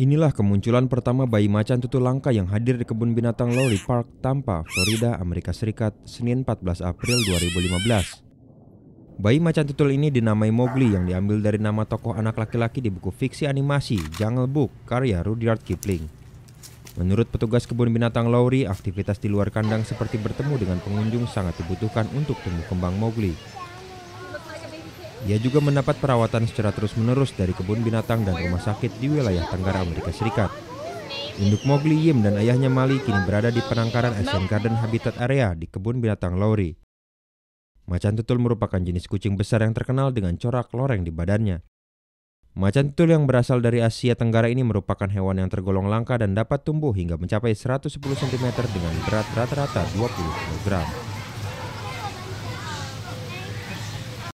Inilah kemunculan pertama bayi macan tutul langka yang hadir di kebun binatang Lowry Park, Tampa, Florida, Amerika Serikat, Senin 14 April 2015. Bayi macan tutul ini dinamai Mowgli yang diambil dari nama tokoh anak laki-laki di buku fiksi animasi Jungle Book karya Rudyard Kipling. Menurut petugas kebun binatang Lowry, aktivitas di luar kandang seperti bertemu dengan pengunjung sangat dibutuhkan untuk tumbuh kembang Mowgli. Ia juga mendapat perawatan secara terus-menerus dari kebun binatang dan rumah sakit di wilayah Tenggara Amerika Serikat. Induk Mowgli Yim dan ayahnya Mali kini berada di penangkaran Asian Garden Habitat Area di kebun binatang Lowry. Macan tutul merupakan jenis kucing besar yang terkenal dengan corak loreng di badannya. Macan tutul yang berasal dari Asia Tenggara ini merupakan hewan yang tergolong langka dan dapat tumbuh hingga mencapai 110 cm dengan berat rata-rata 20 kg.